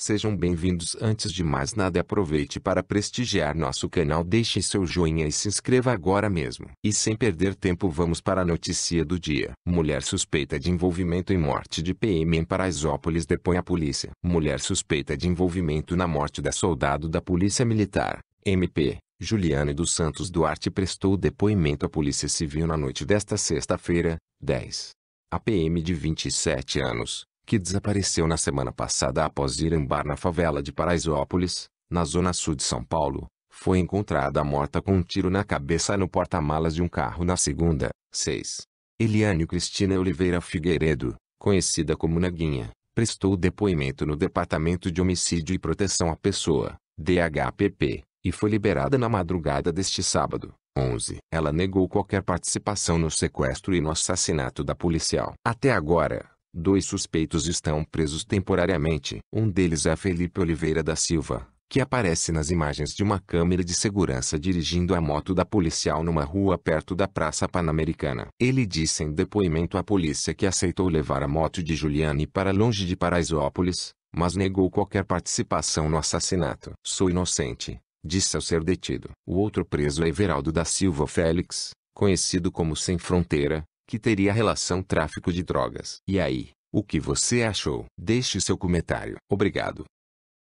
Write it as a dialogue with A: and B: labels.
A: Sejam bem-vindos. Antes de mais nada, aproveite para prestigiar nosso canal, deixe seu joinha e se inscreva agora mesmo. E sem perder tempo, vamos para a notícia do dia. Mulher suspeita de envolvimento em morte de PM em Paraisópolis depõe a polícia. Mulher suspeita de envolvimento na morte da soldado da Polícia Militar, MP, Juliane dos Santos Duarte prestou depoimento à Polícia Civil na noite desta sexta-feira, 10. A PM de 27 anos, que desapareceu na semana passada após irambar na favela de Paraisópolis, na zona sul de São Paulo, foi encontrada morta com um tiro na cabeça no porta-malas de um carro na segunda. 6. Eliane Cristina Oliveira Figueiredo, conhecida como Naguinha, prestou depoimento no Departamento de Homicídio e Proteção à Pessoa, DHPP, e foi liberada na madrugada deste sábado. 11. Ela negou qualquer participação no sequestro e no assassinato da policial. Até agora, Dois suspeitos estão presos temporariamente. Um deles é Felipe Oliveira da Silva, que aparece nas imagens de uma câmera de segurança dirigindo a moto da policial numa rua perto da Praça Pan-Americana. Ele disse em depoimento à polícia que aceitou levar a moto de Giuliani para longe de Paraisópolis, mas negou qualquer participação no assassinato. Sou inocente, disse ao ser detido. O outro preso é Everaldo da Silva Félix, conhecido como Sem Fronteira, que teria relação tráfico de drogas. E aí, o que você achou? Deixe seu comentário. Obrigado.